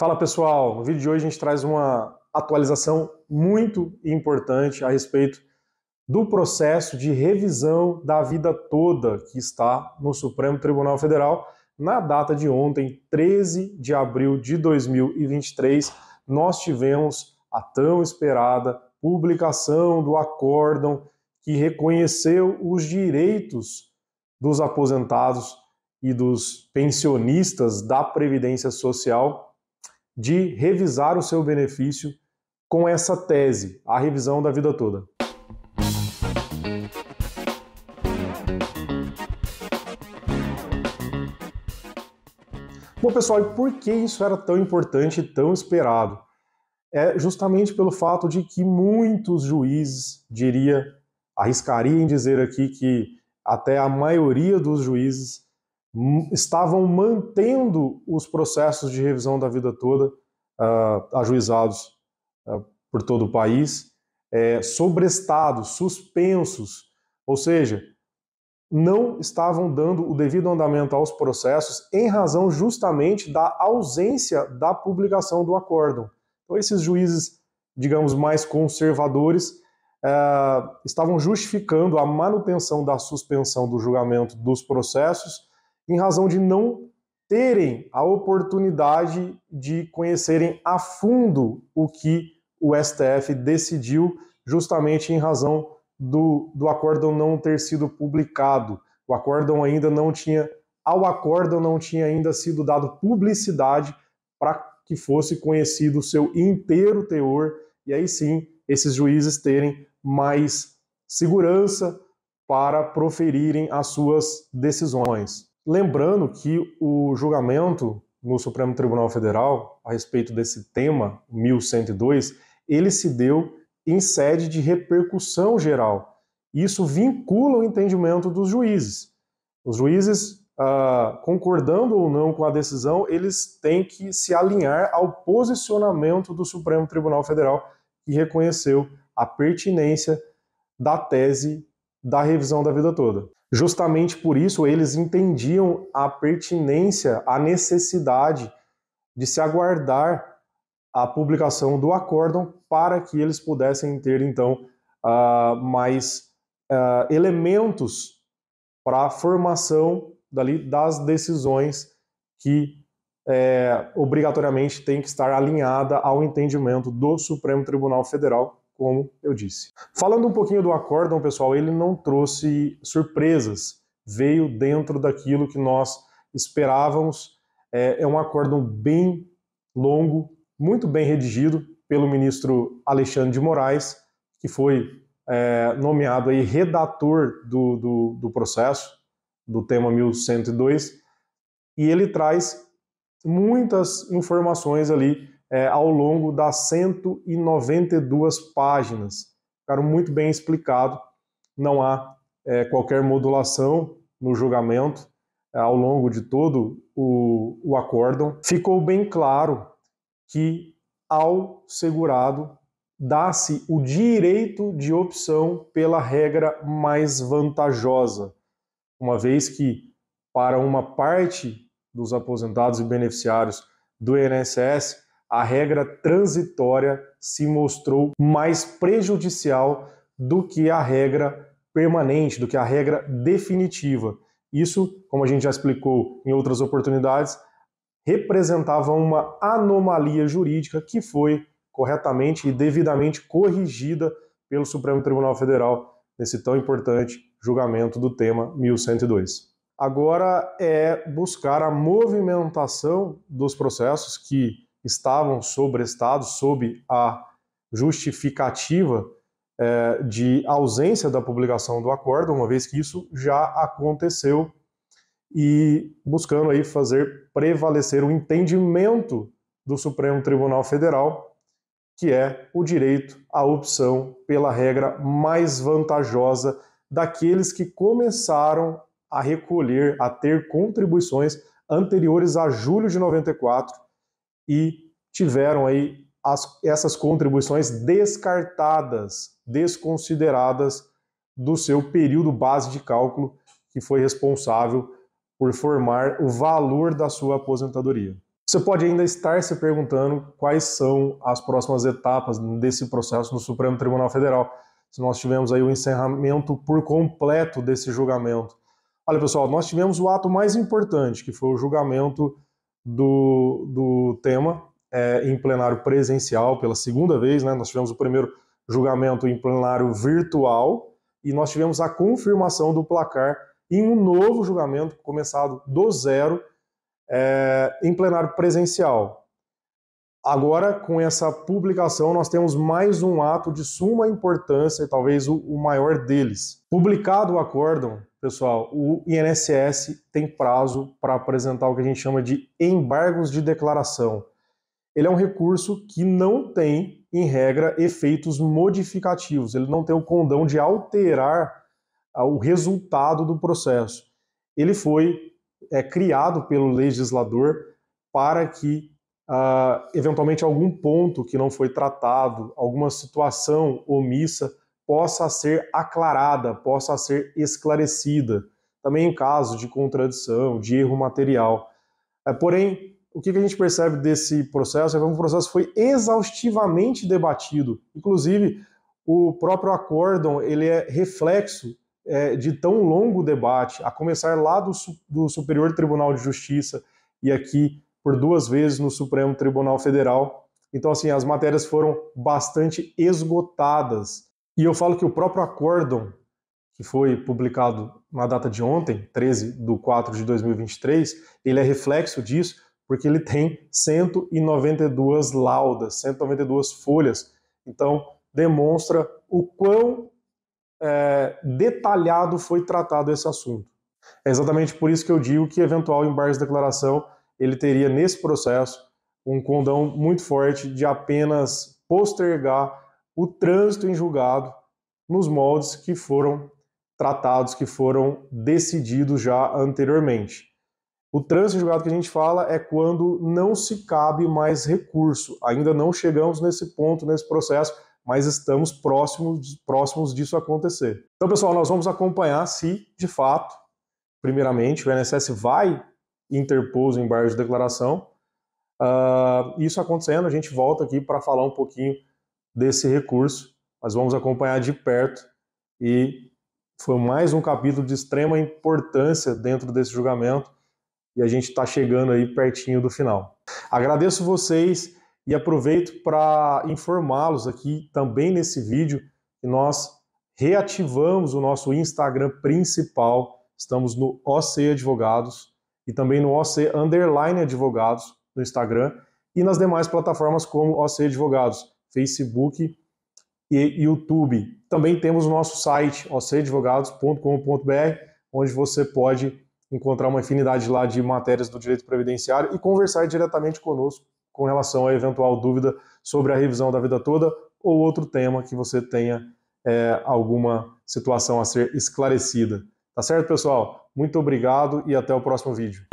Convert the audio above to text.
Fala pessoal, no vídeo de hoje a gente traz uma atualização muito importante a respeito do processo de revisão da vida toda que está no Supremo Tribunal Federal. Na data de ontem, 13 de abril de 2023, nós tivemos a tão esperada publicação do acórdão que reconheceu os direitos dos aposentados e dos pensionistas da Previdência Social de revisar o seu benefício com essa tese, a revisão da vida toda. Bom, pessoal, e por que isso era tão importante e tão esperado? É justamente pelo fato de que muitos juízes, diria, arriscaria em dizer aqui que até a maioria dos juízes estavam mantendo os processos de revisão da vida toda uh, ajuizados uh, por todo o país, é, sobrestados, suspensos, ou seja, não estavam dando o devido andamento aos processos em razão justamente da ausência da publicação do acórdão. Então, esses juízes, digamos, mais conservadores, ah, estavam justificando a manutenção da suspensão do julgamento dos processos em razão de não terem a oportunidade de conhecerem a fundo o que o STF decidiu, justamente em razão do, do acórdão não ter sido publicado. O acórdão ainda não tinha, ao acórdão não tinha ainda sido dado publicidade para que fosse conhecido o seu inteiro teor, e aí sim esses juízes terem mais segurança para proferirem as suas decisões. Lembrando que o julgamento no Supremo Tribunal Federal a respeito desse tema 1102, ele se deu em sede de repercussão geral. Isso vincula o entendimento dos juízes. Os juízes, ah, concordando ou não com a decisão, eles têm que se alinhar ao posicionamento do Supremo Tribunal Federal, que reconheceu a pertinência da tese da revisão da vida toda. Justamente por isso, eles entendiam a pertinência, a necessidade de se aguardar a publicação do acórdão para que eles pudessem ter, então, uh, mais uh, elementos para a formação dali, das decisões que é, obrigatoriamente tem que estar alinhada ao entendimento do Supremo Tribunal Federal, como eu disse. Falando um pouquinho do acórdão, pessoal, ele não trouxe surpresas, veio dentro daquilo que nós esperávamos. É, é, um acórdão bem longo, muito bem redigido pelo ministro Alexandre de Moraes, que foi é, nomeado aí redator do, do, do processo, do tema 1102, e ele traz muitas informações ali é, ao longo das 192 páginas. Ficaram muito bem explicado, não há é, qualquer modulação no julgamento é, ao longo de todo o, o acórdão. Ficou bem claro que ao segurado dá-se o direito de opção pela regra mais vantajosa, uma vez que para uma parte dos aposentados e beneficiários do INSS a regra transitória se mostrou mais prejudicial do que a regra permanente, do que a regra definitiva. Isso, como a gente já explicou em outras oportunidades, representava uma anomalia jurídica que foi corretamente e devidamente corrigida pelo Supremo Tribunal Federal nesse tão importante julgamento do tema 1102. Agora é buscar a movimentação dos processos que estavam sobrestados sob a justificativa é, de ausência da publicação do acordo, uma vez que isso já aconteceu, e buscando aí fazer prevalecer o entendimento do Supremo Tribunal Federal, que é o direito à opção pela regra mais vantajosa daqueles que começaram a recolher, a ter contribuições anteriores a julho de 94 e tiveram aí as, essas contribuições descartadas, desconsideradas do seu período base de cálculo que foi responsável por formar o valor da sua aposentadoria. Você pode ainda estar se perguntando quais são as próximas etapas desse processo no Supremo Tribunal Federal, se nós tivemos aí o encerramento por completo desse julgamento. Olha, pessoal, nós tivemos o ato mais importante, que foi o julgamento do, do tema é, em plenário presencial pela segunda vez, né? Nós tivemos o primeiro julgamento em plenário virtual e nós tivemos a confirmação do placar em um novo julgamento começado do zero é, em plenário presencial. Agora, com essa publicação, nós temos mais um ato de suma importância e talvez o, o maior deles. Publicado o acórdão, pessoal, o INSS tem prazo para apresentar o que a gente chama de embargos de declaração. Ele é um recurso que não tem, em regra, efeitos modificativos. Ele não tem o condão de alterar ah, o resultado do processo. Ele foi é, criado pelo legislador para que, uh, eventualmente, algum ponto que não foi tratado, alguma situação omissa, possa ser aclarada, possa ser esclarecida, também em caso de contradição, de erro material. É, porém, o que a gente percebe desse processo é que o processo foi exaustivamente debatido. Inclusive, o próprio acórdão ele é reflexo é, de tão longo debate, a começar lá do, do Superior Tribunal de Justiça e aqui por duas vezes no Supremo Tribunal Federal. Então, assim, as matérias foram bastante esgotadas. E eu falo que o próprio acórdão, que foi publicado na data de ontem, 13 de 4 de 2023, ele é reflexo disso, porque ele tem 192 laudas, 192 folhas. Então, demonstra o quão é, detalhado foi tratado esse assunto. É exatamente por isso que eu digo que eventual embargo de declaração ele teria nesse processo um condão muito forte de apenas postergar o trânsito em julgado nos moldes que foram tratados, que foram decididos já anteriormente. O trânsito em julgado que a gente fala é quando não se cabe mais recurso. Ainda não chegamos nesse ponto, nesse processo, mas estamos próximos, próximos disso acontecer. Então, pessoal, nós vamos acompanhar se, de fato, primeiramente, o INSS vai interpor os embargos de declaração. Uh, isso acontecendo, a gente volta aqui para falar um pouquinho desse recurso. Nós vamos acompanhar de perto e foi mais um capítulo de extrema importância dentro desse julgamento e a gente está chegando aí pertinho do final. Agradeço vocês e aproveito para informá-los aqui também nesse vídeo que nós reativamos o nosso Instagram principal. Estamos no OC Advogados e também no OC Underline Advogados no Instagram e nas demais plataformas como OC Advogados. Facebook e YouTube. Também temos o nosso site, ocadvogados.com.br, onde você pode encontrar uma infinidade lá de matérias do direito previdenciário e conversar diretamente conosco com relação a eventual dúvida sobre a revisão da vida toda ou outro tema que você tenha é, alguma situação a ser esclarecida. Tá certo, pessoal? Muito obrigado e até o próximo vídeo.